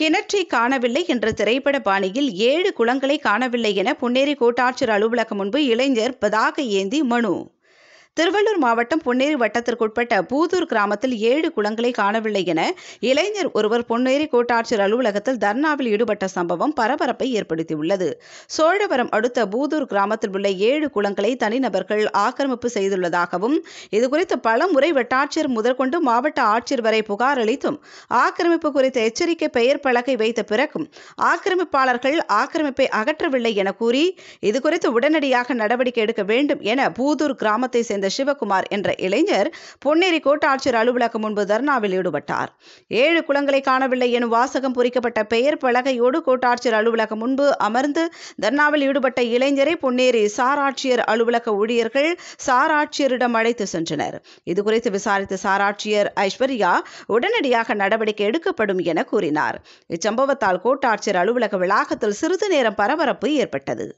கிணற்றை காணவில்லை என்ற திரைப்பட பாணியில் ஏழு குளங்களை காணவில்லை என புன்னேரி கோட்டாட்சியர் அலுவலகம் முன்பு இளைஞர் பதாகை ஏந்தி மனு திருவள்ளூர் மாவட்டம் பொன்னேரி வட்டத்திற்குட்பட்ட பூதூர் கிராமத்தில் ஏழு குளங்களை காணவில்லை என இளைஞர் ஒருவர் பொன்னேரி கோட்டாட்சியர் அலுவலகத்தில் தர்ணாவில் ஈடுபட்ட சம்பவம் பரபரப்பை ஏற்படுத்தியுள்ளது சோழவரம் அடுத்த பூதூர் கிராமத்தில் உள்ள ஏழு குளங்களை தனிநபர்கள் ஆக்கிரமிப்பு செய்துள்ளதாகவும் இதுகுறித்து பல முறை வட்டாட்சியர் முதற்கொண்டு மாவட்ட ஆட்சியர் வரை புகார் அளித்தும் ஆக்கிரமிப்பு குறித்த எச்சரிக்கை பெயர் பலகை வைத்த பிறகும் ஆக்கிரமிப்பாளர்கள் ஆக்கிரமிப்பை அகற்றவில்லை என கூறி இதுகுறித்து உடனடியாக நடவடிக்கை எடுக்க வேண்டும் என பூதூர் கிராமத்தை சேர்ந்த சிவகுமார் என்ற இளைஞர் பொன்னேரி கோட்டாட்சியர் அலுவலகம் முன்பு தர்ணாவில் ஈடுபட்டார் ஏழு குளங்களை காணவில்லை எனும் வாசகம் பொறிக்கப்பட்ட பெயர் பலகையோடு கோட்டாட்சியர் அலுவலகம் முன்பு அமர்ந்து தர்ணாவில் ஈடுபட்ட இளைஞரை பொன்னேரி சாராட்சியர் அலுவலக ஊழியர்கள் சாராட்சியரிடம் அழைத்து சென்றனர் இதுகுறித்து விசாரித்த சாராட்சியர் ஐஸ்வர்யா உடனடியாக நடவடிக்கை எடுக்கப்படும் என கூறினார் இச்சம்பவத்தால் கோட்டாட்சியர் அலுவலக வளாகத்தில் சிறிது நேரம் பரபரப்பு ஏற்பட்டது